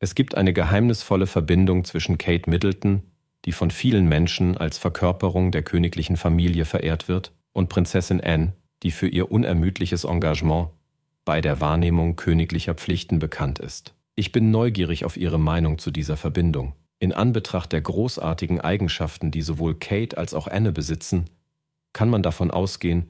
Es gibt eine geheimnisvolle Verbindung zwischen Kate Middleton, die von vielen Menschen als Verkörperung der königlichen Familie verehrt wird, und Prinzessin Anne, die für ihr unermüdliches Engagement bei der Wahrnehmung königlicher Pflichten bekannt ist. Ich bin neugierig auf Ihre Meinung zu dieser Verbindung. In Anbetracht der großartigen Eigenschaften, die sowohl Kate als auch Anne besitzen, kann man davon ausgehen,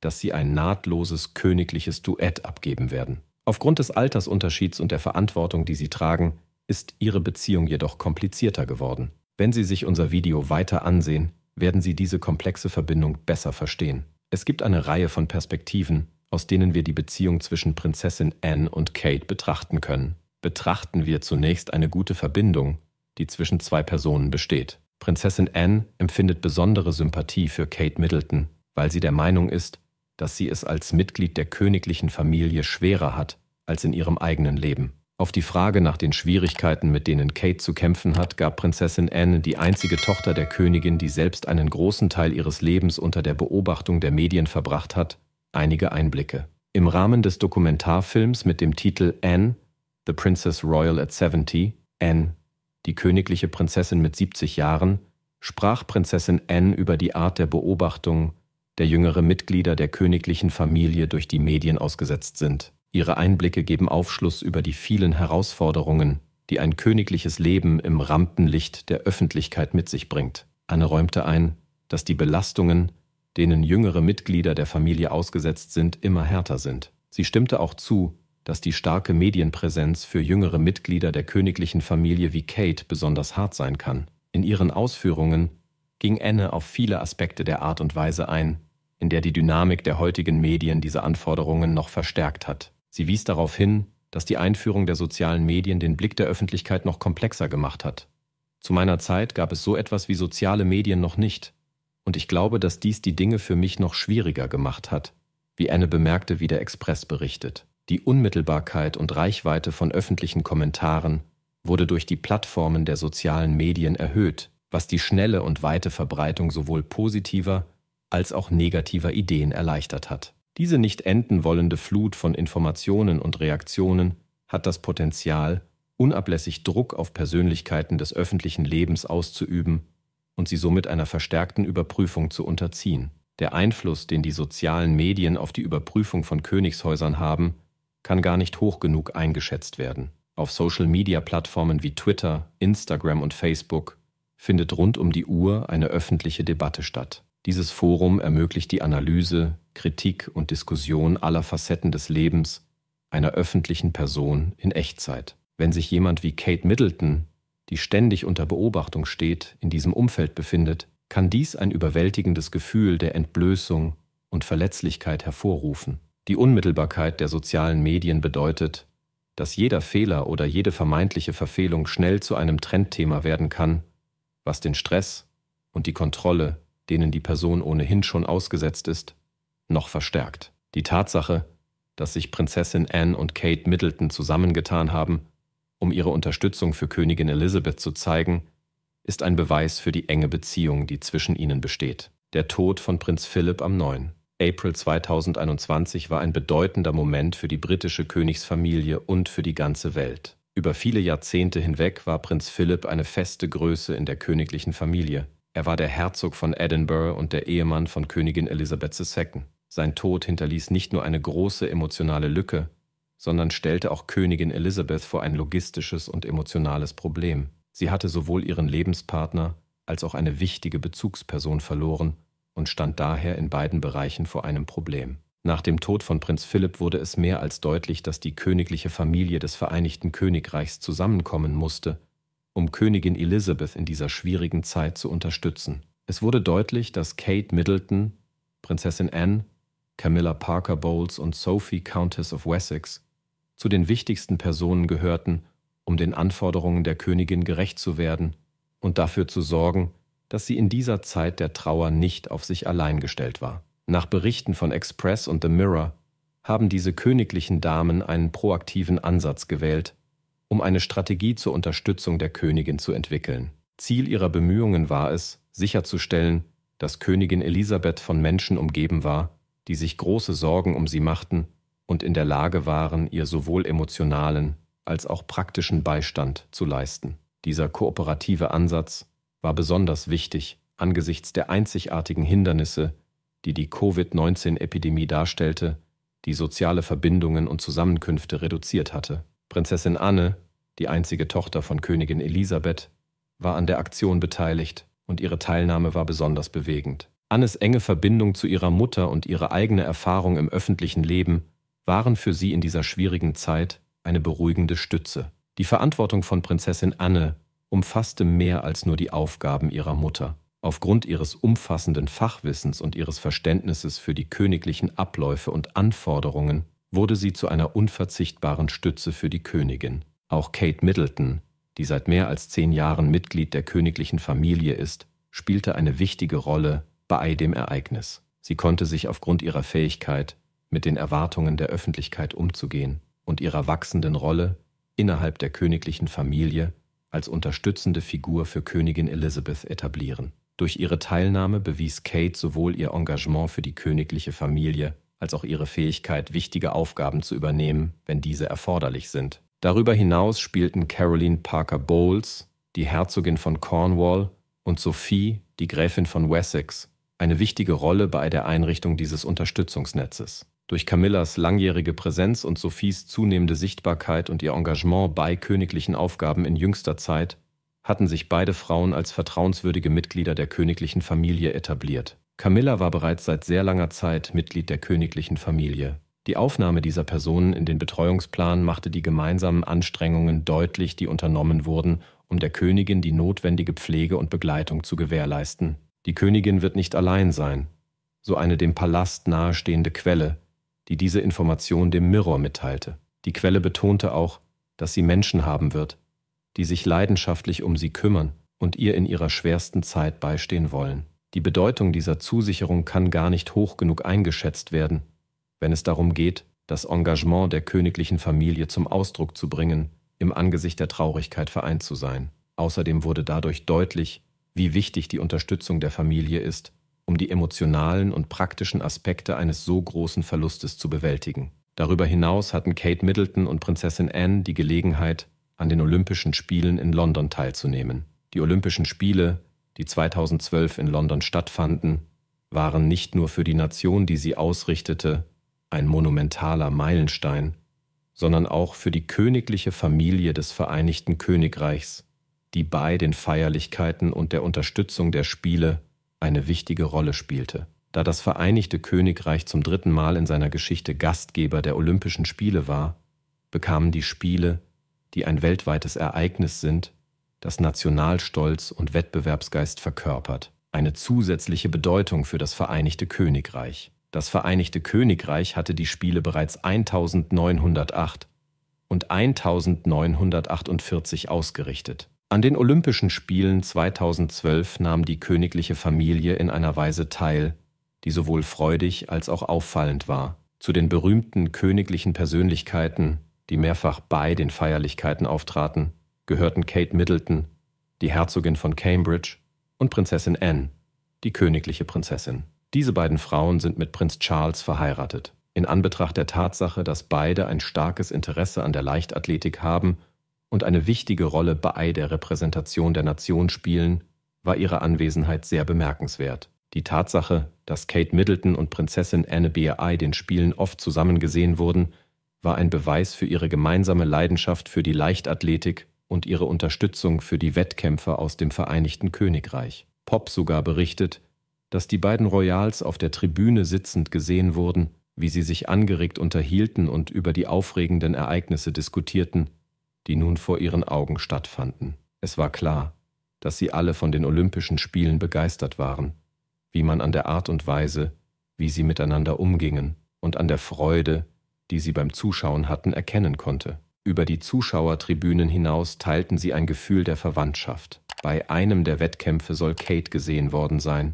dass sie ein nahtloses königliches Duett abgeben werden. Aufgrund des Altersunterschieds und der Verantwortung, die sie tragen, ist ihre Beziehung jedoch komplizierter geworden. Wenn Sie sich unser Video weiter ansehen, werden Sie diese komplexe Verbindung besser verstehen. Es gibt eine Reihe von Perspektiven, aus denen wir die Beziehung zwischen Prinzessin Anne und Kate betrachten können. Betrachten wir zunächst eine gute Verbindung, die zwischen zwei Personen besteht. Prinzessin Anne empfindet besondere Sympathie für Kate Middleton, weil sie der Meinung ist, dass sie es als Mitglied der königlichen Familie schwerer hat als in ihrem eigenen Leben. Auf die Frage nach den Schwierigkeiten, mit denen Kate zu kämpfen hat, gab Prinzessin Anne, die einzige Tochter der Königin, die selbst einen großen Teil ihres Lebens unter der Beobachtung der Medien verbracht hat, einige Einblicke. Im Rahmen des Dokumentarfilms mit dem Titel Anne, The Princess Royal at 70, Anne, die königliche Prinzessin mit 70 Jahren, sprach Prinzessin Anne über die Art der Beobachtung, der jüngere Mitglieder der königlichen Familie durch die Medien ausgesetzt sind. Ihre Einblicke geben Aufschluss über die vielen Herausforderungen, die ein königliches Leben im Rampenlicht der Öffentlichkeit mit sich bringt. Anne räumte ein, dass die Belastungen, denen jüngere Mitglieder der Familie ausgesetzt sind, immer härter sind. Sie stimmte auch zu, dass die starke Medienpräsenz für jüngere Mitglieder der königlichen Familie wie Kate besonders hart sein kann. In ihren Ausführungen ging Anne auf viele Aspekte der Art und Weise ein, in der die Dynamik der heutigen Medien diese Anforderungen noch verstärkt hat. Sie wies darauf hin, dass die Einführung der sozialen Medien den Blick der Öffentlichkeit noch komplexer gemacht hat. Zu meiner Zeit gab es so etwas wie soziale Medien noch nicht, und ich glaube, dass dies die Dinge für mich noch schwieriger gemacht hat, wie Anne bemerkte, wie der Express berichtet. Die Unmittelbarkeit und Reichweite von öffentlichen Kommentaren wurde durch die Plattformen der sozialen Medien erhöht, was die schnelle und weite Verbreitung sowohl positiver als auch negativer Ideen erleichtert hat. Diese nicht enden wollende Flut von Informationen und Reaktionen hat das Potenzial, unablässig Druck auf Persönlichkeiten des öffentlichen Lebens auszuüben und sie somit einer verstärkten Überprüfung zu unterziehen. Der Einfluss, den die sozialen Medien auf die Überprüfung von Königshäusern haben, kann gar nicht hoch genug eingeschätzt werden. Auf Social-Media-Plattformen wie Twitter, Instagram und Facebook findet rund um die Uhr eine öffentliche Debatte statt. Dieses Forum ermöglicht die Analyse, Kritik und Diskussion aller Facetten des Lebens einer öffentlichen Person in Echtzeit. Wenn sich jemand wie Kate Middleton, die ständig unter Beobachtung steht, in diesem Umfeld befindet, kann dies ein überwältigendes Gefühl der Entblößung und Verletzlichkeit hervorrufen. Die Unmittelbarkeit der sozialen Medien bedeutet, dass jeder Fehler oder jede vermeintliche Verfehlung schnell zu einem Trendthema werden kann, was den Stress und die Kontrolle denen die Person ohnehin schon ausgesetzt ist, noch verstärkt. Die Tatsache, dass sich Prinzessin Anne und Kate Middleton zusammengetan haben, um ihre Unterstützung für Königin Elizabeth zu zeigen, ist ein Beweis für die enge Beziehung, die zwischen ihnen besteht. Der Tod von Prinz Philipp am 9. April 2021 war ein bedeutender Moment für die britische Königsfamilie und für die ganze Welt. Über viele Jahrzehnte hinweg war Prinz Philipp eine feste Größe in der königlichen Familie. Er war der Herzog von Edinburgh und der Ehemann von Königin Elisabeth II. Sein Tod hinterließ nicht nur eine große emotionale Lücke, sondern stellte auch Königin Elisabeth vor ein logistisches und emotionales Problem. Sie hatte sowohl ihren Lebenspartner als auch eine wichtige Bezugsperson verloren und stand daher in beiden Bereichen vor einem Problem. Nach dem Tod von Prinz Philipp wurde es mehr als deutlich, dass die königliche Familie des Vereinigten Königreichs zusammenkommen musste, um Königin Elizabeth in dieser schwierigen Zeit zu unterstützen. Es wurde deutlich, dass Kate Middleton, Prinzessin Anne, Camilla Parker Bowles und Sophie Countess of Wessex zu den wichtigsten Personen gehörten, um den Anforderungen der Königin gerecht zu werden und dafür zu sorgen, dass sie in dieser Zeit der Trauer nicht auf sich allein gestellt war. Nach Berichten von Express und The Mirror haben diese königlichen Damen einen proaktiven Ansatz gewählt, um eine Strategie zur Unterstützung der Königin zu entwickeln. Ziel ihrer Bemühungen war es, sicherzustellen, dass Königin Elisabeth von Menschen umgeben war, die sich große Sorgen um sie machten und in der Lage waren, ihr sowohl emotionalen als auch praktischen Beistand zu leisten. Dieser kooperative Ansatz war besonders wichtig angesichts der einzigartigen Hindernisse, die die Covid-19-Epidemie darstellte, die soziale Verbindungen und Zusammenkünfte reduziert hatte. Prinzessin Anne, die einzige Tochter von Königin Elisabeth, war an der Aktion beteiligt und ihre Teilnahme war besonders bewegend. Annes enge Verbindung zu ihrer Mutter und ihre eigene Erfahrung im öffentlichen Leben waren für sie in dieser schwierigen Zeit eine beruhigende Stütze. Die Verantwortung von Prinzessin Anne umfasste mehr als nur die Aufgaben ihrer Mutter. Aufgrund ihres umfassenden Fachwissens und ihres Verständnisses für die königlichen Abläufe und Anforderungen wurde sie zu einer unverzichtbaren Stütze für die Königin. Auch Kate Middleton, die seit mehr als zehn Jahren Mitglied der königlichen Familie ist, spielte eine wichtige Rolle bei dem Ereignis. Sie konnte sich aufgrund ihrer Fähigkeit, mit den Erwartungen der Öffentlichkeit umzugehen und ihrer wachsenden Rolle innerhalb der königlichen Familie als unterstützende Figur für Königin Elizabeth etablieren. Durch ihre Teilnahme bewies Kate sowohl ihr Engagement für die königliche Familie als auch ihre Fähigkeit, wichtige Aufgaben zu übernehmen, wenn diese erforderlich sind. Darüber hinaus spielten Caroline Parker Bowles, die Herzogin von Cornwall, und Sophie, die Gräfin von Wessex, eine wichtige Rolle bei der Einrichtung dieses Unterstützungsnetzes. Durch Camillas langjährige Präsenz und Sophies zunehmende Sichtbarkeit und ihr Engagement bei königlichen Aufgaben in jüngster Zeit hatten sich beide Frauen als vertrauenswürdige Mitglieder der königlichen Familie etabliert. Camilla war bereits seit sehr langer Zeit Mitglied der königlichen Familie. Die Aufnahme dieser Personen in den Betreuungsplan machte die gemeinsamen Anstrengungen deutlich, die unternommen wurden, um der Königin die notwendige Pflege und Begleitung zu gewährleisten. Die Königin wird nicht allein sein, so eine dem Palast nahestehende Quelle, die diese Information dem Mirror mitteilte. Die Quelle betonte auch, dass sie Menschen haben wird, die sich leidenschaftlich um sie kümmern und ihr in ihrer schwersten Zeit beistehen wollen. Die Bedeutung dieser Zusicherung kann gar nicht hoch genug eingeschätzt werden, wenn es darum geht, das Engagement der königlichen Familie zum Ausdruck zu bringen, im Angesicht der Traurigkeit vereint zu sein. Außerdem wurde dadurch deutlich, wie wichtig die Unterstützung der Familie ist, um die emotionalen und praktischen Aspekte eines so großen Verlustes zu bewältigen. Darüber hinaus hatten Kate Middleton und Prinzessin Anne die Gelegenheit, an den Olympischen Spielen in London teilzunehmen. Die Olympischen Spiele die 2012 in London stattfanden, waren nicht nur für die Nation, die sie ausrichtete, ein monumentaler Meilenstein, sondern auch für die königliche Familie des Vereinigten Königreichs, die bei den Feierlichkeiten und der Unterstützung der Spiele eine wichtige Rolle spielte. Da das Vereinigte Königreich zum dritten Mal in seiner Geschichte Gastgeber der Olympischen Spiele war, bekamen die Spiele, die ein weltweites Ereignis sind, das Nationalstolz und Wettbewerbsgeist verkörpert. Eine zusätzliche Bedeutung für das Vereinigte Königreich. Das Vereinigte Königreich hatte die Spiele bereits 1908 und 1948 ausgerichtet. An den Olympischen Spielen 2012 nahm die königliche Familie in einer Weise teil, die sowohl freudig als auch auffallend war. Zu den berühmten königlichen Persönlichkeiten, die mehrfach bei den Feierlichkeiten auftraten, gehörten Kate Middleton, die Herzogin von Cambridge, und Prinzessin Anne, die königliche Prinzessin. Diese beiden Frauen sind mit Prinz Charles verheiratet. In Anbetracht der Tatsache, dass beide ein starkes Interesse an der Leichtathletik haben und eine wichtige Rolle bei der Repräsentation der Nation spielen, war ihre Anwesenheit sehr bemerkenswert. Die Tatsache, dass Kate Middleton und Prinzessin Anne B.I. den Spielen oft zusammen gesehen wurden, war ein Beweis für ihre gemeinsame Leidenschaft für die Leichtathletik und ihre Unterstützung für die Wettkämpfer aus dem Vereinigten Königreich. Pop sogar berichtet, dass die beiden Royals auf der Tribüne sitzend gesehen wurden, wie sie sich angeregt unterhielten und über die aufregenden Ereignisse diskutierten, die nun vor ihren Augen stattfanden. Es war klar, dass sie alle von den Olympischen Spielen begeistert waren, wie man an der Art und Weise, wie sie miteinander umgingen und an der Freude, die sie beim Zuschauen hatten, erkennen konnte. Über die Zuschauertribünen hinaus teilten sie ein Gefühl der Verwandtschaft. Bei einem der Wettkämpfe soll Kate gesehen worden sein,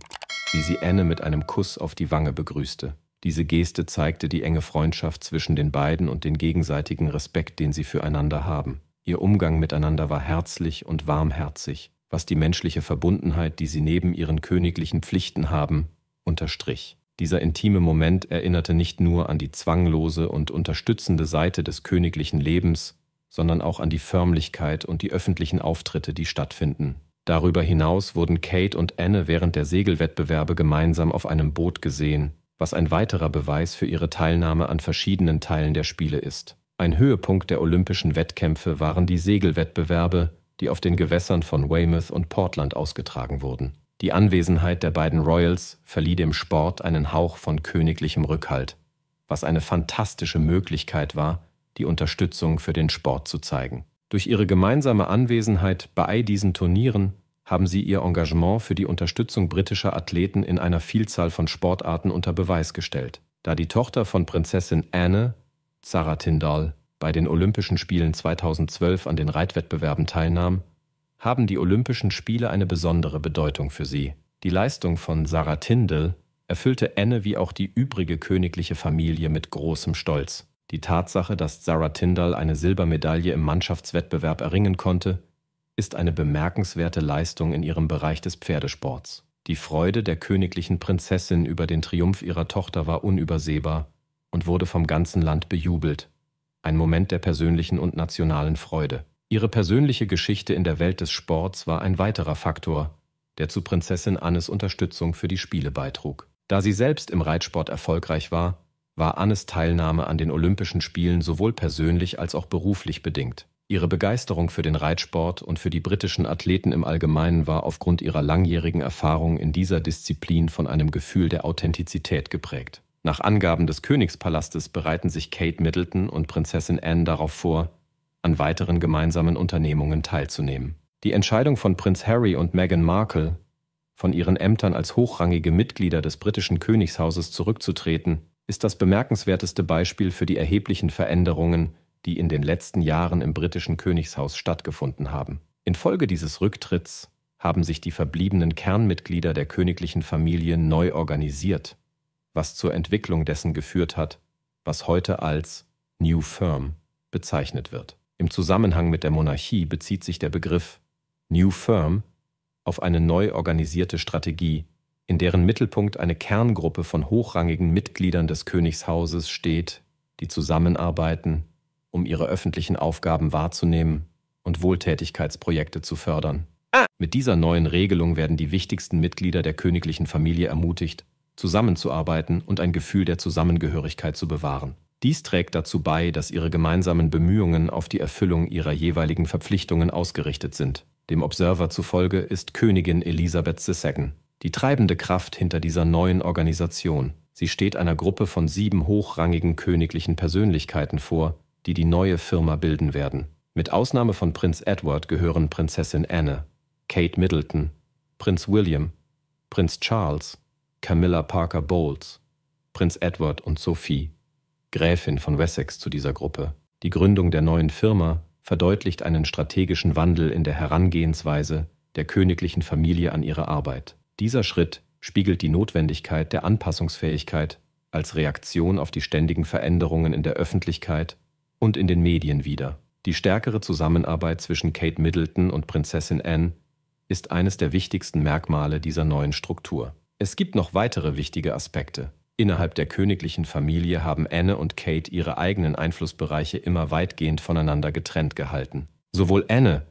wie sie Anne mit einem Kuss auf die Wange begrüßte. Diese Geste zeigte die enge Freundschaft zwischen den beiden und den gegenseitigen Respekt, den sie füreinander haben. Ihr Umgang miteinander war herzlich und warmherzig, was die menschliche Verbundenheit, die sie neben ihren königlichen Pflichten haben, unterstrich. Dieser intime Moment erinnerte nicht nur an die zwanglose und unterstützende Seite des königlichen Lebens, sondern auch an die Förmlichkeit und die öffentlichen Auftritte, die stattfinden. Darüber hinaus wurden Kate und Anne während der Segelwettbewerbe gemeinsam auf einem Boot gesehen, was ein weiterer Beweis für ihre Teilnahme an verschiedenen Teilen der Spiele ist. Ein Höhepunkt der olympischen Wettkämpfe waren die Segelwettbewerbe, die auf den Gewässern von Weymouth und Portland ausgetragen wurden. Die Anwesenheit der beiden Royals verlieh dem Sport einen Hauch von königlichem Rückhalt, was eine fantastische Möglichkeit war, die Unterstützung für den Sport zu zeigen. Durch ihre gemeinsame Anwesenheit bei diesen Turnieren haben sie ihr Engagement für die Unterstützung britischer Athleten in einer Vielzahl von Sportarten unter Beweis gestellt. Da die Tochter von Prinzessin Anne, Sarah Tyndall, bei den Olympischen Spielen 2012 an den Reitwettbewerben teilnahm, haben die Olympischen Spiele eine besondere Bedeutung für sie. Die Leistung von Sarah Tindall erfüllte Anne wie auch die übrige königliche Familie mit großem Stolz. Die Tatsache, dass Sarah Tindall eine Silbermedaille im Mannschaftswettbewerb erringen konnte, ist eine bemerkenswerte Leistung in ihrem Bereich des Pferdesports. Die Freude der königlichen Prinzessin über den Triumph ihrer Tochter war unübersehbar und wurde vom ganzen Land bejubelt. Ein Moment der persönlichen und nationalen Freude. Ihre persönliche Geschichte in der Welt des Sports war ein weiterer Faktor, der zu Prinzessin Annes Unterstützung für die Spiele beitrug. Da sie selbst im Reitsport erfolgreich war, war Annes Teilnahme an den Olympischen Spielen sowohl persönlich als auch beruflich bedingt. Ihre Begeisterung für den Reitsport und für die britischen Athleten im Allgemeinen war aufgrund ihrer langjährigen Erfahrung in dieser Disziplin von einem Gefühl der Authentizität geprägt. Nach Angaben des Königspalastes bereiten sich Kate Middleton und Prinzessin Anne darauf vor, an weiteren gemeinsamen Unternehmungen teilzunehmen. Die Entscheidung von Prinz Harry und Meghan Markle, von ihren Ämtern als hochrangige Mitglieder des britischen Königshauses zurückzutreten, ist das bemerkenswerteste Beispiel für die erheblichen Veränderungen, die in den letzten Jahren im britischen Königshaus stattgefunden haben. Infolge dieses Rücktritts haben sich die verbliebenen Kernmitglieder der königlichen Familie neu organisiert, was zur Entwicklung dessen geführt hat, was heute als New Firm bezeichnet wird. Im Zusammenhang mit der Monarchie bezieht sich der Begriff New Firm auf eine neu organisierte Strategie, in deren Mittelpunkt eine Kerngruppe von hochrangigen Mitgliedern des Königshauses steht, die zusammenarbeiten, um ihre öffentlichen Aufgaben wahrzunehmen und Wohltätigkeitsprojekte zu fördern. Mit dieser neuen Regelung werden die wichtigsten Mitglieder der königlichen Familie ermutigt, zusammenzuarbeiten und ein Gefühl der Zusammengehörigkeit zu bewahren. Dies trägt dazu bei, dass ihre gemeinsamen Bemühungen auf die Erfüllung ihrer jeweiligen Verpflichtungen ausgerichtet sind. Dem Observer zufolge ist Königin Elisabeth II die treibende Kraft hinter dieser neuen Organisation. Sie steht einer Gruppe von sieben hochrangigen königlichen Persönlichkeiten vor, die die neue Firma bilden werden. Mit Ausnahme von Prinz Edward gehören Prinzessin Anne, Kate Middleton, Prinz William, Prinz Charles, Camilla Parker Bowles, Prinz Edward und Sophie. Gräfin von Wessex, zu dieser Gruppe. Die Gründung der neuen Firma verdeutlicht einen strategischen Wandel in der Herangehensweise der königlichen Familie an ihre Arbeit. Dieser Schritt spiegelt die Notwendigkeit der Anpassungsfähigkeit als Reaktion auf die ständigen Veränderungen in der Öffentlichkeit und in den Medien wider. Die stärkere Zusammenarbeit zwischen Kate Middleton und Prinzessin Anne ist eines der wichtigsten Merkmale dieser neuen Struktur. Es gibt noch weitere wichtige Aspekte. Innerhalb der königlichen Familie haben Anne und Kate ihre eigenen Einflussbereiche immer weitgehend voneinander getrennt gehalten. Sowohl Anne,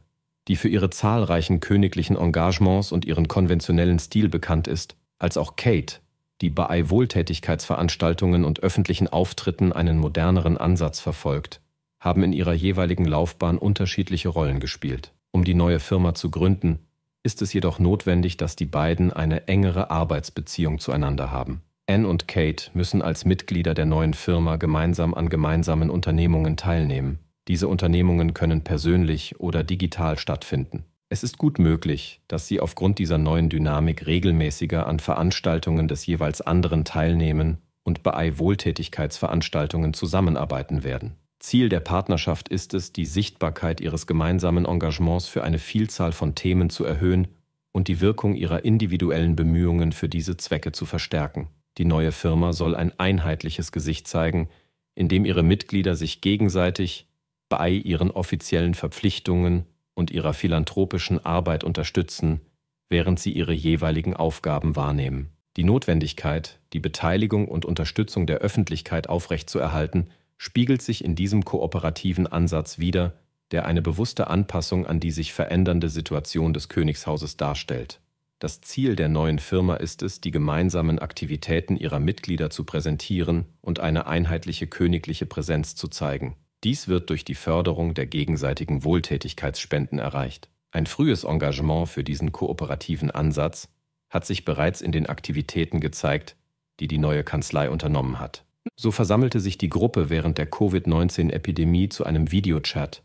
die für ihre zahlreichen königlichen Engagements und ihren konventionellen Stil bekannt ist, als auch Kate, die bei Wohltätigkeitsveranstaltungen und öffentlichen Auftritten einen moderneren Ansatz verfolgt, haben in ihrer jeweiligen Laufbahn unterschiedliche Rollen gespielt. Um die neue Firma zu gründen, ist es jedoch notwendig, dass die beiden eine engere Arbeitsbeziehung zueinander haben. Anne und Kate müssen als Mitglieder der neuen Firma gemeinsam an gemeinsamen Unternehmungen teilnehmen. Diese Unternehmungen können persönlich oder digital stattfinden. Es ist gut möglich, dass sie aufgrund dieser neuen Dynamik regelmäßiger an Veranstaltungen des jeweils anderen teilnehmen und bei Wohltätigkeitsveranstaltungen zusammenarbeiten werden. Ziel der Partnerschaft ist es, die Sichtbarkeit ihres gemeinsamen Engagements für eine Vielzahl von Themen zu erhöhen und die Wirkung ihrer individuellen Bemühungen für diese Zwecke zu verstärken. Die neue Firma soll ein einheitliches Gesicht zeigen, in dem ihre Mitglieder sich gegenseitig bei ihren offiziellen Verpflichtungen und ihrer philanthropischen Arbeit unterstützen, während sie ihre jeweiligen Aufgaben wahrnehmen. Die Notwendigkeit, die Beteiligung und Unterstützung der Öffentlichkeit aufrechtzuerhalten, spiegelt sich in diesem kooperativen Ansatz wider, der eine bewusste Anpassung an die sich verändernde Situation des Königshauses darstellt. Das Ziel der neuen Firma ist es, die gemeinsamen Aktivitäten ihrer Mitglieder zu präsentieren und eine einheitliche königliche Präsenz zu zeigen. Dies wird durch die Förderung der gegenseitigen Wohltätigkeitsspenden erreicht. Ein frühes Engagement für diesen kooperativen Ansatz hat sich bereits in den Aktivitäten gezeigt, die die neue Kanzlei unternommen hat. So versammelte sich die Gruppe während der Covid-19-Epidemie zu einem Videochat,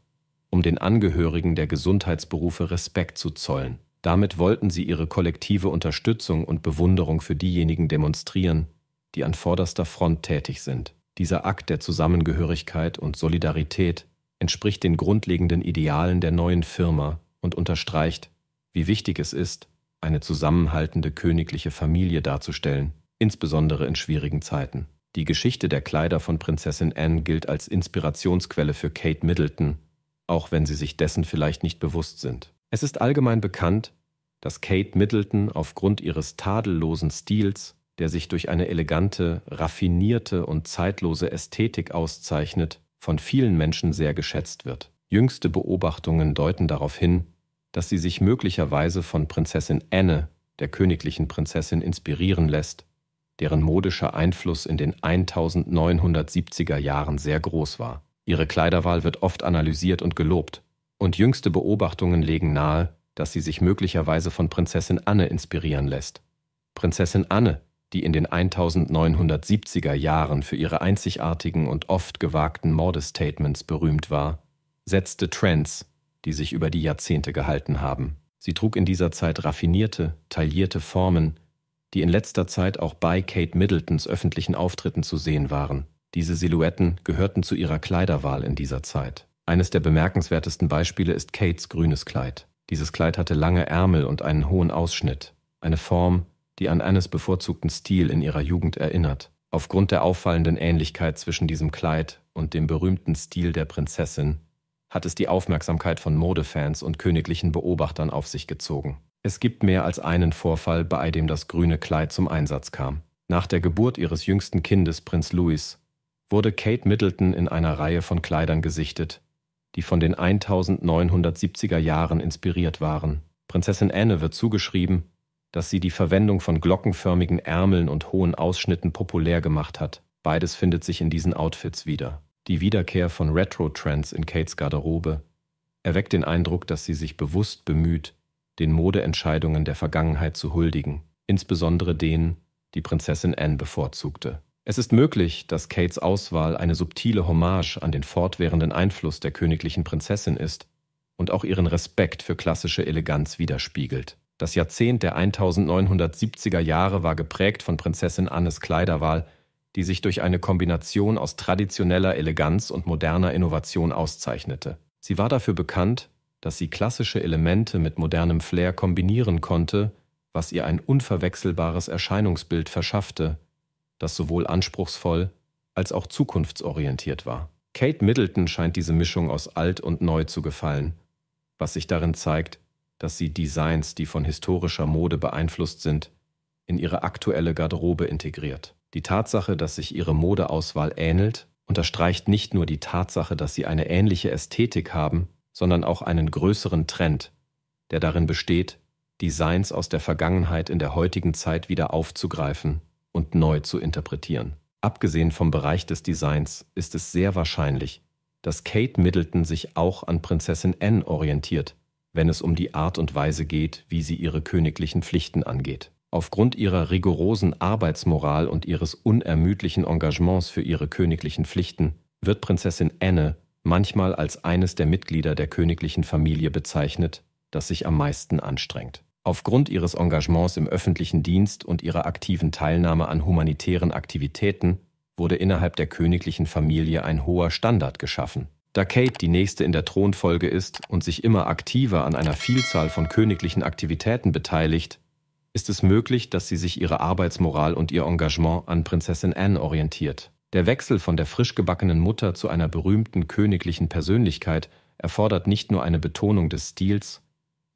um den Angehörigen der Gesundheitsberufe Respekt zu zollen. Damit wollten sie ihre kollektive Unterstützung und Bewunderung für diejenigen demonstrieren, die an vorderster Front tätig sind. Dieser Akt der Zusammengehörigkeit und Solidarität entspricht den grundlegenden Idealen der neuen Firma und unterstreicht, wie wichtig es ist, eine zusammenhaltende königliche Familie darzustellen, insbesondere in schwierigen Zeiten. Die Geschichte der Kleider von Prinzessin Anne gilt als Inspirationsquelle für Kate Middleton, auch wenn sie sich dessen vielleicht nicht bewusst sind. Es ist allgemein bekannt, dass Kate Middleton aufgrund ihres tadellosen Stils, der sich durch eine elegante, raffinierte und zeitlose Ästhetik auszeichnet, von vielen Menschen sehr geschätzt wird. Jüngste Beobachtungen deuten darauf hin, dass sie sich möglicherweise von Prinzessin Anne, der königlichen Prinzessin, inspirieren lässt, deren modischer Einfluss in den 1970er Jahren sehr groß war. Ihre Kleiderwahl wird oft analysiert und gelobt, und jüngste Beobachtungen legen nahe, dass sie sich möglicherweise von Prinzessin Anne inspirieren lässt. Prinzessin Anne, die in den 1970er Jahren für ihre einzigartigen und oft gewagten Mordestatements berühmt war, setzte Trends, die sich über die Jahrzehnte gehalten haben. Sie trug in dieser Zeit raffinierte, taillierte Formen, die in letzter Zeit auch bei Kate Middletons öffentlichen Auftritten zu sehen waren. Diese Silhouetten gehörten zu ihrer Kleiderwahl in dieser Zeit. Eines der bemerkenswertesten Beispiele ist Kates grünes Kleid. Dieses Kleid hatte lange Ärmel und einen hohen Ausschnitt, eine Form, die an Annes bevorzugten Stil in ihrer Jugend erinnert. Aufgrund der auffallenden Ähnlichkeit zwischen diesem Kleid und dem berühmten Stil der Prinzessin hat es die Aufmerksamkeit von Modefans und königlichen Beobachtern auf sich gezogen. Es gibt mehr als einen Vorfall, bei dem das grüne Kleid zum Einsatz kam. Nach der Geburt ihres jüngsten Kindes, Prinz Louis, wurde Kate Middleton in einer Reihe von Kleidern gesichtet, die von den 1970er Jahren inspiriert waren. Prinzessin Anne wird zugeschrieben, dass sie die Verwendung von glockenförmigen Ärmeln und hohen Ausschnitten populär gemacht hat. Beides findet sich in diesen Outfits wieder. Die Wiederkehr von Retro-Trends in Kates Garderobe erweckt den Eindruck, dass sie sich bewusst bemüht, den Modeentscheidungen der Vergangenheit zu huldigen, insbesondere denen, die Prinzessin Anne bevorzugte. Es ist möglich, dass Kates Auswahl eine subtile Hommage an den fortwährenden Einfluss der königlichen Prinzessin ist und auch ihren Respekt für klassische Eleganz widerspiegelt. Das Jahrzehnt der 1970er Jahre war geprägt von Prinzessin Annes Kleiderwahl, die sich durch eine Kombination aus traditioneller Eleganz und moderner Innovation auszeichnete. Sie war dafür bekannt, dass sie klassische Elemente mit modernem Flair kombinieren konnte, was ihr ein unverwechselbares Erscheinungsbild verschaffte das sowohl anspruchsvoll als auch zukunftsorientiert war. Kate Middleton scheint diese Mischung aus alt und neu zu gefallen, was sich darin zeigt, dass sie Designs, die von historischer Mode beeinflusst sind, in ihre aktuelle Garderobe integriert. Die Tatsache, dass sich ihre Modeauswahl ähnelt, unterstreicht nicht nur die Tatsache, dass sie eine ähnliche Ästhetik haben, sondern auch einen größeren Trend, der darin besteht, Designs aus der Vergangenheit in der heutigen Zeit wieder aufzugreifen und neu zu interpretieren. Abgesehen vom Bereich des Designs ist es sehr wahrscheinlich, dass Kate Middleton sich auch an Prinzessin Anne orientiert, wenn es um die Art und Weise geht, wie sie ihre königlichen Pflichten angeht. Aufgrund ihrer rigorosen Arbeitsmoral und ihres unermüdlichen Engagements für ihre königlichen Pflichten wird Prinzessin Anne manchmal als eines der Mitglieder der königlichen Familie bezeichnet, das sich am meisten anstrengt. Aufgrund ihres Engagements im öffentlichen Dienst und ihrer aktiven Teilnahme an humanitären Aktivitäten wurde innerhalb der königlichen Familie ein hoher Standard geschaffen. Da Kate die nächste in der Thronfolge ist und sich immer aktiver an einer Vielzahl von königlichen Aktivitäten beteiligt, ist es möglich, dass sie sich ihre Arbeitsmoral und ihr Engagement an Prinzessin Anne orientiert. Der Wechsel von der frisch gebackenen Mutter zu einer berühmten königlichen Persönlichkeit erfordert nicht nur eine Betonung des Stils,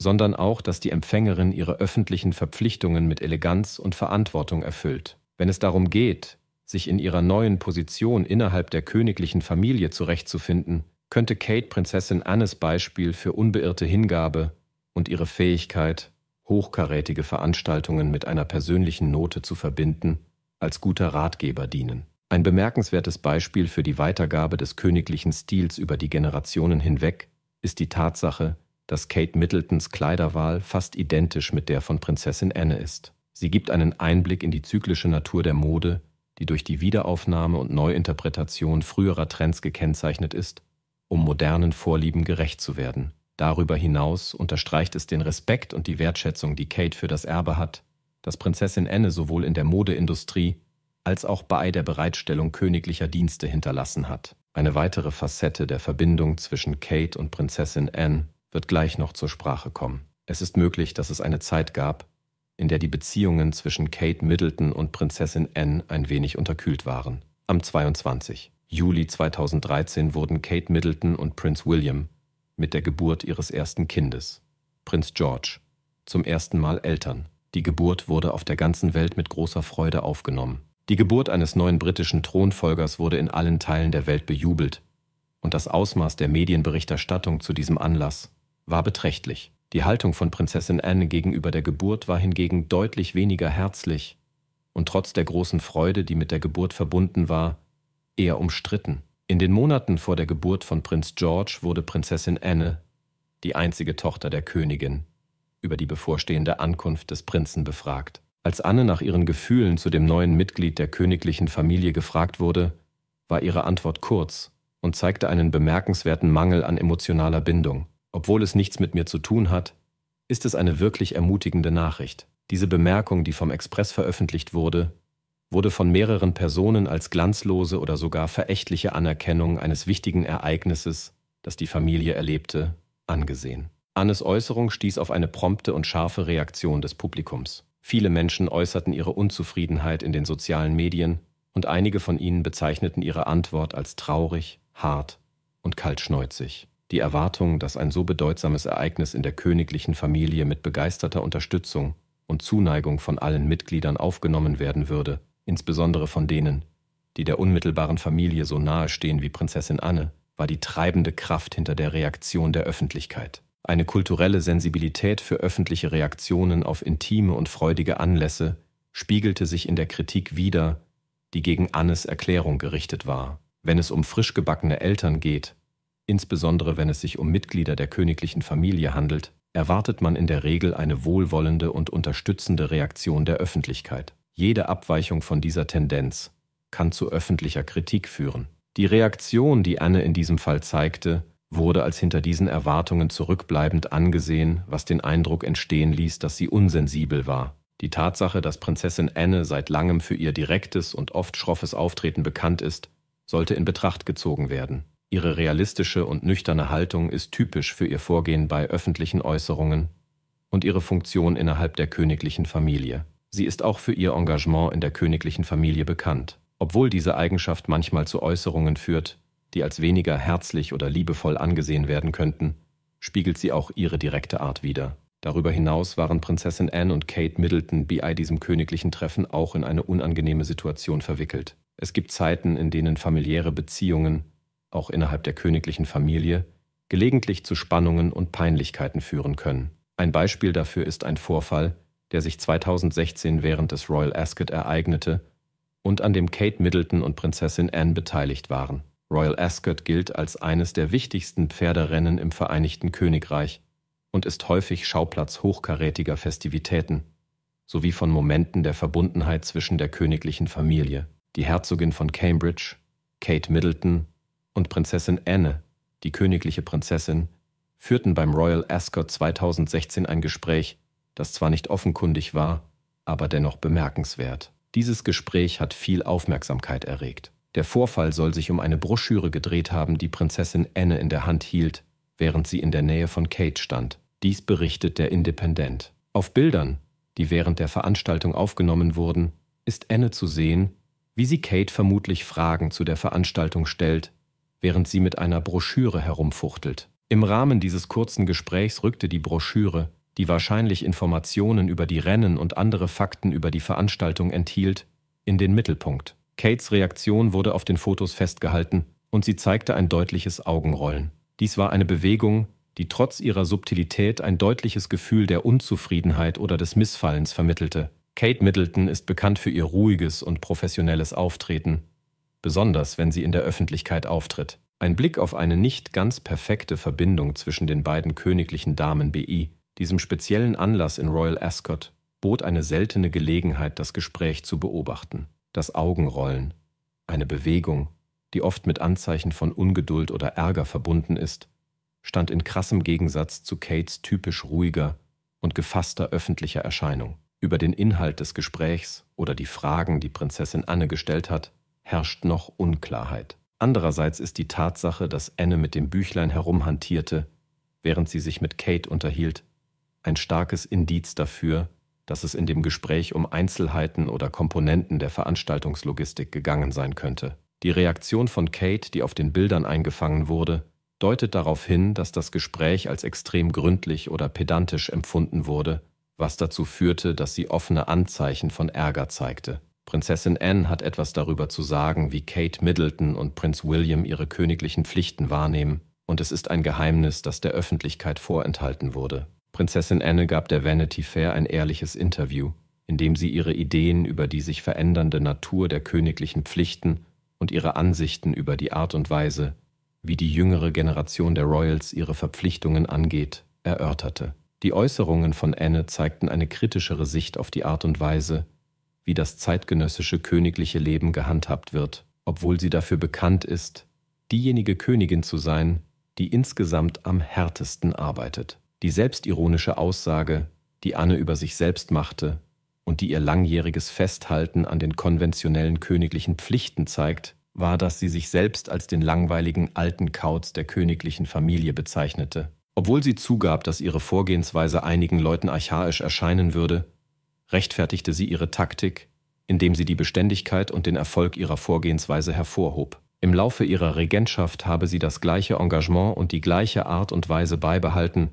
sondern auch, dass die Empfängerin ihre öffentlichen Verpflichtungen mit Eleganz und Verantwortung erfüllt. Wenn es darum geht, sich in ihrer neuen Position innerhalb der königlichen Familie zurechtzufinden, könnte Kate Prinzessin Annes Beispiel für unbeirrte Hingabe und ihre Fähigkeit, hochkarätige Veranstaltungen mit einer persönlichen Note zu verbinden, als guter Ratgeber dienen. Ein bemerkenswertes Beispiel für die Weitergabe des königlichen Stils über die Generationen hinweg ist die Tatsache, dass Kate Middletons Kleiderwahl fast identisch mit der von Prinzessin Anne ist. Sie gibt einen Einblick in die zyklische Natur der Mode, die durch die Wiederaufnahme und Neuinterpretation früherer Trends gekennzeichnet ist, um modernen Vorlieben gerecht zu werden. Darüber hinaus unterstreicht es den Respekt und die Wertschätzung, die Kate für das Erbe hat, dass Prinzessin Anne sowohl in der Modeindustrie als auch bei der Bereitstellung königlicher Dienste hinterlassen hat. Eine weitere Facette der Verbindung zwischen Kate und Prinzessin Anne wird gleich noch zur Sprache kommen. Es ist möglich, dass es eine Zeit gab, in der die Beziehungen zwischen Kate Middleton und Prinzessin Anne ein wenig unterkühlt waren. Am 22. Juli 2013 wurden Kate Middleton und Prinz William mit der Geburt ihres ersten Kindes, Prinz George, zum ersten Mal Eltern. Die Geburt wurde auf der ganzen Welt mit großer Freude aufgenommen. Die Geburt eines neuen britischen Thronfolgers wurde in allen Teilen der Welt bejubelt, und das Ausmaß der Medienberichterstattung zu diesem Anlass war beträchtlich. Die Haltung von Prinzessin Anne gegenüber der Geburt war hingegen deutlich weniger herzlich und trotz der großen Freude, die mit der Geburt verbunden war, eher umstritten. In den Monaten vor der Geburt von Prinz George wurde Prinzessin Anne, die einzige Tochter der Königin, über die bevorstehende Ankunft des Prinzen befragt. Als Anne nach ihren Gefühlen zu dem neuen Mitglied der königlichen Familie gefragt wurde, war ihre Antwort kurz und zeigte einen bemerkenswerten Mangel an emotionaler Bindung. Obwohl es nichts mit mir zu tun hat, ist es eine wirklich ermutigende Nachricht. Diese Bemerkung, die vom Express veröffentlicht wurde, wurde von mehreren Personen als glanzlose oder sogar verächtliche Anerkennung eines wichtigen Ereignisses, das die Familie erlebte, angesehen. Annes Äußerung stieß auf eine prompte und scharfe Reaktion des Publikums. Viele Menschen äußerten ihre Unzufriedenheit in den sozialen Medien und einige von ihnen bezeichneten ihre Antwort als traurig, hart und kaltschnäuzig. Die Erwartung, dass ein so bedeutsames Ereignis in der königlichen Familie mit begeisterter Unterstützung und Zuneigung von allen Mitgliedern aufgenommen werden würde, insbesondere von denen, die der unmittelbaren Familie so nahe stehen wie Prinzessin Anne, war die treibende Kraft hinter der Reaktion der Öffentlichkeit. Eine kulturelle Sensibilität für öffentliche Reaktionen auf intime und freudige Anlässe spiegelte sich in der Kritik wider, die gegen Annes Erklärung gerichtet war. Wenn es um frischgebackene Eltern geht, insbesondere wenn es sich um Mitglieder der königlichen Familie handelt, erwartet man in der Regel eine wohlwollende und unterstützende Reaktion der Öffentlichkeit. Jede Abweichung von dieser Tendenz kann zu öffentlicher Kritik führen. Die Reaktion, die Anne in diesem Fall zeigte, wurde als hinter diesen Erwartungen zurückbleibend angesehen, was den Eindruck entstehen ließ, dass sie unsensibel war. Die Tatsache, dass Prinzessin Anne seit langem für ihr direktes und oft schroffes Auftreten bekannt ist, sollte in Betracht gezogen werden. Ihre realistische und nüchterne Haltung ist typisch für ihr Vorgehen bei öffentlichen Äußerungen und ihre Funktion innerhalb der königlichen Familie. Sie ist auch für ihr Engagement in der königlichen Familie bekannt. Obwohl diese Eigenschaft manchmal zu Äußerungen führt, die als weniger herzlich oder liebevoll angesehen werden könnten, spiegelt sie auch ihre direkte Art wider. Darüber hinaus waren Prinzessin Anne und Kate Middleton bei diesem königlichen Treffen auch in eine unangenehme Situation verwickelt. Es gibt Zeiten, in denen familiäre Beziehungen auch innerhalb der königlichen Familie, gelegentlich zu Spannungen und Peinlichkeiten führen können. Ein Beispiel dafür ist ein Vorfall, der sich 2016 während des Royal Ascot ereignete und an dem Kate Middleton und Prinzessin Anne beteiligt waren. Royal Ascot gilt als eines der wichtigsten Pferderennen im Vereinigten Königreich und ist häufig Schauplatz hochkarätiger Festivitäten sowie von Momenten der Verbundenheit zwischen der königlichen Familie. Die Herzogin von Cambridge, Kate Middleton, und Prinzessin Anne, die königliche Prinzessin, führten beim Royal Ascot 2016 ein Gespräch, das zwar nicht offenkundig war, aber dennoch bemerkenswert. Dieses Gespräch hat viel Aufmerksamkeit erregt. Der Vorfall soll sich um eine Broschüre gedreht haben, die Prinzessin Anne in der Hand hielt, während sie in der Nähe von Kate stand. Dies berichtet der Independent. Auf Bildern, die während der Veranstaltung aufgenommen wurden, ist Anne zu sehen, wie sie Kate vermutlich Fragen zu der Veranstaltung stellt, während sie mit einer Broschüre herumfuchtelt. Im Rahmen dieses kurzen Gesprächs rückte die Broschüre, die wahrscheinlich Informationen über die Rennen und andere Fakten über die Veranstaltung enthielt, in den Mittelpunkt. Kates Reaktion wurde auf den Fotos festgehalten und sie zeigte ein deutliches Augenrollen. Dies war eine Bewegung, die trotz ihrer Subtilität ein deutliches Gefühl der Unzufriedenheit oder des Missfallens vermittelte. Kate Middleton ist bekannt für ihr ruhiges und professionelles Auftreten, besonders wenn sie in der Öffentlichkeit auftritt. Ein Blick auf eine nicht ganz perfekte Verbindung zwischen den beiden königlichen Damen BI, diesem speziellen Anlass in Royal Ascot, bot eine seltene Gelegenheit, das Gespräch zu beobachten. Das Augenrollen, eine Bewegung, die oft mit Anzeichen von Ungeduld oder Ärger verbunden ist, stand in krassem Gegensatz zu Kates typisch ruhiger und gefasster öffentlicher Erscheinung. Über den Inhalt des Gesprächs oder die Fragen, die Prinzessin Anne gestellt hat, herrscht noch Unklarheit. Andererseits ist die Tatsache, dass Anne mit dem Büchlein herumhantierte, während sie sich mit Kate unterhielt, ein starkes Indiz dafür, dass es in dem Gespräch um Einzelheiten oder Komponenten der Veranstaltungslogistik gegangen sein könnte. Die Reaktion von Kate, die auf den Bildern eingefangen wurde, deutet darauf hin, dass das Gespräch als extrem gründlich oder pedantisch empfunden wurde, was dazu führte, dass sie offene Anzeichen von Ärger zeigte. Prinzessin Anne hat etwas darüber zu sagen, wie Kate Middleton und Prinz William ihre königlichen Pflichten wahrnehmen, und es ist ein Geheimnis, das der Öffentlichkeit vorenthalten wurde. Prinzessin Anne gab der Vanity Fair ein ehrliches Interview, in dem sie ihre Ideen über die sich verändernde Natur der königlichen Pflichten und ihre Ansichten über die Art und Weise, wie die jüngere Generation der Royals ihre Verpflichtungen angeht, erörterte. Die Äußerungen von Anne zeigten eine kritischere Sicht auf die Art und Weise, wie das zeitgenössische königliche Leben gehandhabt wird, obwohl sie dafür bekannt ist, diejenige Königin zu sein, die insgesamt am härtesten arbeitet. Die selbstironische Aussage, die Anne über sich selbst machte und die ihr langjähriges Festhalten an den konventionellen königlichen Pflichten zeigt, war, dass sie sich selbst als den langweiligen alten Kauz der königlichen Familie bezeichnete. Obwohl sie zugab, dass ihre Vorgehensweise einigen Leuten archaisch erscheinen würde, rechtfertigte sie ihre Taktik, indem sie die Beständigkeit und den Erfolg ihrer Vorgehensweise hervorhob. Im Laufe ihrer Regentschaft habe sie das gleiche Engagement und die gleiche Art und Weise beibehalten,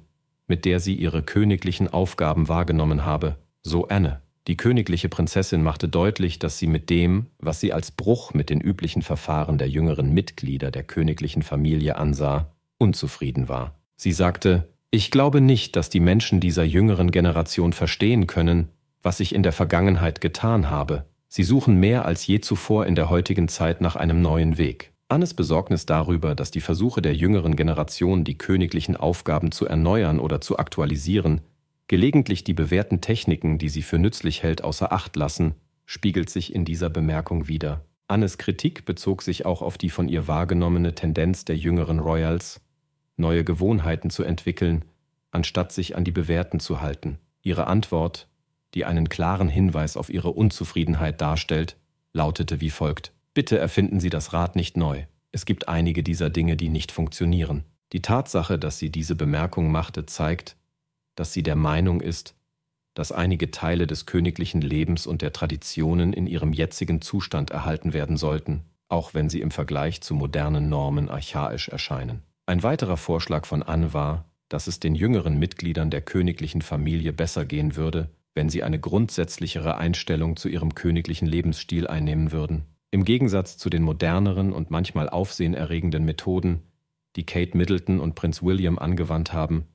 mit der sie ihre königlichen Aufgaben wahrgenommen habe, so Anne. Die königliche Prinzessin machte deutlich, dass sie mit dem, was sie als Bruch mit den üblichen Verfahren der jüngeren Mitglieder der königlichen Familie ansah, unzufrieden war. Sie sagte, ich glaube nicht, dass die Menschen dieser jüngeren Generation verstehen können, was ich in der Vergangenheit getan habe. Sie suchen mehr als je zuvor in der heutigen Zeit nach einem neuen Weg. Annes Besorgnis darüber, dass die Versuche der jüngeren Generation, die königlichen Aufgaben zu erneuern oder zu aktualisieren, gelegentlich die bewährten Techniken, die sie für nützlich hält, außer Acht lassen, spiegelt sich in dieser Bemerkung wider. Annes Kritik bezog sich auch auf die von ihr wahrgenommene Tendenz der jüngeren Royals, neue Gewohnheiten zu entwickeln, anstatt sich an die bewährten zu halten. Ihre Antwort die einen klaren Hinweis auf ihre Unzufriedenheit darstellt, lautete wie folgt. Bitte erfinden Sie das Rad nicht neu. Es gibt einige dieser Dinge, die nicht funktionieren. Die Tatsache, dass sie diese Bemerkung machte, zeigt, dass sie der Meinung ist, dass einige Teile des königlichen Lebens und der Traditionen in ihrem jetzigen Zustand erhalten werden sollten, auch wenn sie im Vergleich zu modernen Normen archaisch erscheinen. Ein weiterer Vorschlag von Anne war, dass es den jüngeren Mitgliedern der königlichen Familie besser gehen würde, wenn sie eine grundsätzlichere Einstellung zu ihrem königlichen Lebensstil einnehmen würden. Im Gegensatz zu den moderneren und manchmal aufsehenerregenden Methoden, die Kate Middleton und Prinz William angewandt haben,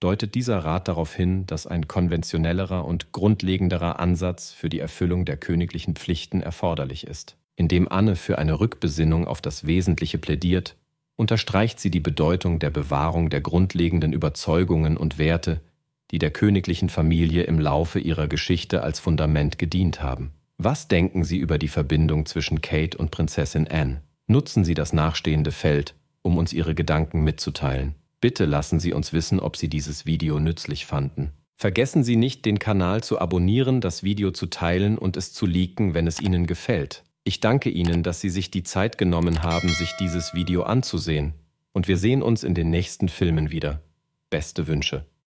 deutet dieser Rat darauf hin, dass ein konventionellerer und grundlegenderer Ansatz für die Erfüllung der königlichen Pflichten erforderlich ist. Indem Anne für eine Rückbesinnung auf das Wesentliche plädiert, unterstreicht sie die Bedeutung der Bewahrung der grundlegenden Überzeugungen und Werte, die der königlichen Familie im Laufe ihrer Geschichte als Fundament gedient haben. Was denken Sie über die Verbindung zwischen Kate und Prinzessin Anne? Nutzen Sie das nachstehende Feld, um uns Ihre Gedanken mitzuteilen. Bitte lassen Sie uns wissen, ob Sie dieses Video nützlich fanden. Vergessen Sie nicht, den Kanal zu abonnieren, das Video zu teilen und es zu leaken, wenn es Ihnen gefällt. Ich danke Ihnen, dass Sie sich die Zeit genommen haben, sich dieses Video anzusehen. Und wir sehen uns in den nächsten Filmen wieder. Beste Wünsche.